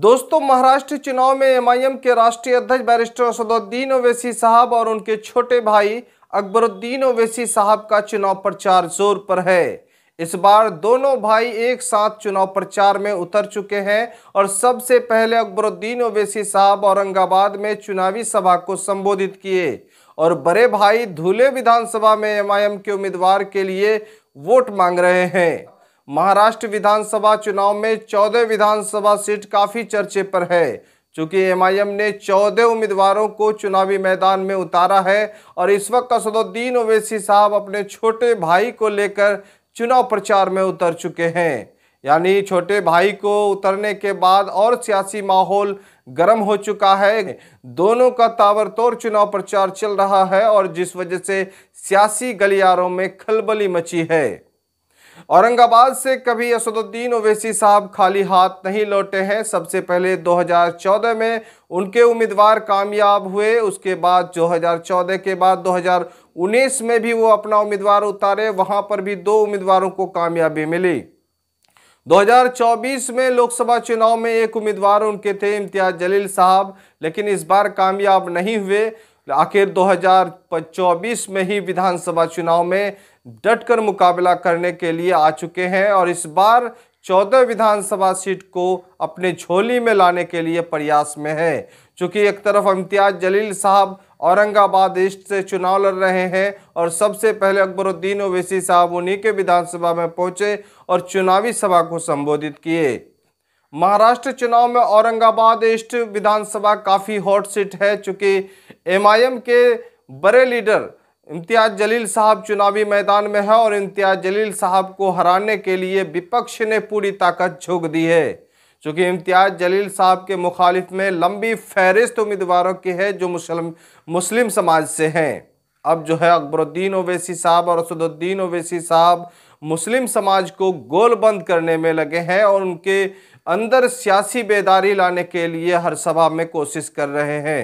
दोस्तों महाराष्ट्र चुनाव में एमआईएम के राष्ट्रीय अध्यक्ष बैरिस्टर असदुद्दीन ओवैसी साहब और उनके छोटे भाई अकबरुद्दीन ओवैसी साहब का चुनाव प्रचार जोर पर है इस बार दोनों भाई एक साथ चुनाव प्रचार में उतर चुके हैं और सबसे पहले अकबरुद्दीन ओवैसी साहब औरंगाबाद में चुनावी सभा को संबोधित किए और बड़े भाई धूले विधानसभा में एमआईएम के उम्मीदवार के लिए वोट मांग रहे हैं महाराष्ट्र विधानसभा चुनाव में चौदह विधानसभा सीट काफी चर्चे पर है चूंकि एमआईएम ने चौदह उम्मीदवारों को चुनावी मैदान में उतारा है और इस वक्त कसदुद्दीन ओवैसी साहब अपने छोटे भाई को लेकर चुनाव प्रचार में उतर चुके हैं यानी छोटे भाई को उतरने के बाद और सियासी माहौल गर्म हो चुका है दोनों का ताबड़तोड़ चुनाव प्रचार चल रहा है और जिस वजह से सियासी गलियारों में खलबली मची है औरंगाबाद से कभी असदुद्दीन ओवैसी साहब खाली हाथ नहीं लौटे हैं सबसे पहले 2014 में उनके उम्मीदवार कामयाब हुए उसके बाद 2014 के बाद 2019 में भी वो अपना उम्मीदवार उतारे वहां पर भी दो उम्मीदवारों को कामयाबी मिली 2024 में लोकसभा चुनाव में एक उम्मीदवार उनके थे इम्तियाज जलील साहब लेकिन इस बार कामयाब नहीं हुए आखिर 2024 में ही विधानसभा चुनाव में डटकर मुकाबला करने के लिए आ चुके हैं और इस बार चौदह विधानसभा सीट को अपने झोली में लाने के लिए प्रयास में है चूँकि एक तरफ इम्तियाज जलील साहब औरंगाबाद ईस्ट से चुनाव लड़ रहे हैं और सबसे पहले अकबरुद्दीन ओवैसी साहब उन्हीं के विधानसभा में पहुंचे और चुनावी सभा को संबोधित किए महाराष्ट्र चुनाव में औरंगाबाद ईस्ट विधानसभा काफ़ी हॉट सीट है चूँकि एमआईएम के बड़े लीडर इम्तियाज जलील साहब चुनावी मैदान में हैं और इम्तियाज जलील साहब को हराने के लिए विपक्ष ने पूरी ताकत झोंक दी है चूँकि इम्तियाज जलील साहब के मुखालिफ में लंबी फहरिस्त उम्मीदवारों की है जो मुसलम मुस्लिम समाज से हैं अब जो है अकबरुद्दीन ओवैसी साहब और असदुद्दीन ओवैसी साहब मुस्लिम समाज को गोलबंद करने में लगे हैं और उनके अंदर सियासी बेदारी लाने के लिए हर सभा में कोशिश कर रहे हैं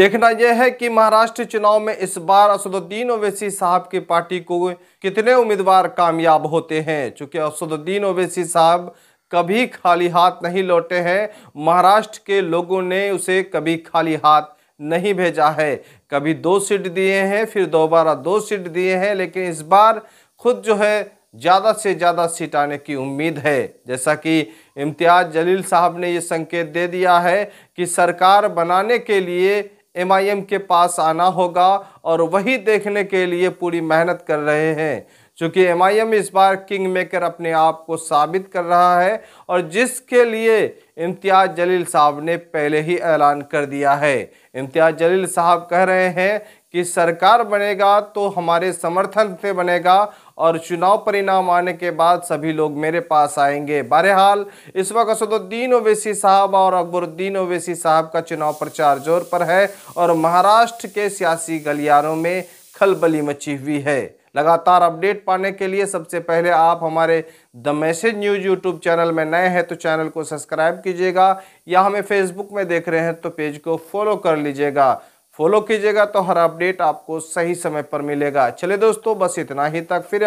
देखना यह है कि महाराष्ट्र चुनाव में इस बार असदुद्दीन ओवैसी साहब की पार्टी को कितने उम्मीदवार कामयाब होते हैं चूंकि असदुद्दीन ओवैसी साहब कभी खाली हाथ नहीं लौटे हैं महाराष्ट्र के लोगों ने उसे कभी खाली हाथ नहीं भेजा है कभी दो सीट दिए हैं फिर दोबारा दो सीट दिए हैं लेकिन इस बार खुद जो है ज़्यादा से ज़्यादा सीट आने की उम्मीद है जैसा कि इम्तियाज़ जलील साहब ने ये संकेत दे दिया है कि सरकार बनाने के लिए एमआईएम के पास आना होगा और वही देखने के लिए पूरी मेहनत कर रहे हैं चूँकि एम इस बार किंग मेकर अपने आप को साबित कर रहा है और जिसके लिए इम्तियाज़ जलील साहब ने पहले ही ऐलान कर दिया है इम्तियाज़ जलील साहब कह रहे हैं कि सरकार बनेगा तो हमारे समर्थन से बनेगा और चुनाव परिणाम आने के बाद सभी लोग मेरे पास आएंगे बहरहाल इस वक्त असदुद्दीन ओवैसी साहब और अकबरुद्दीन ओवैसी साहब का चुनाव प्रचार जोर पर है और महाराष्ट्र के सियासी गलियारों में खलबली मची हुई है लगातार अपडेट पाने के लिए सबसे पहले आप हमारे the message news YouTube channel में नए हैं तो चैनल को सब्सक्राइब कीजिएगा या हमें फेसबुक में देख रहे हैं तो पेज को फॉलो कर लीजिएगा फॉलो कीजिएगा तो हर अपडेट आपको सही समय पर मिलेगा चले दोस्तों बस इतना ही तक फिर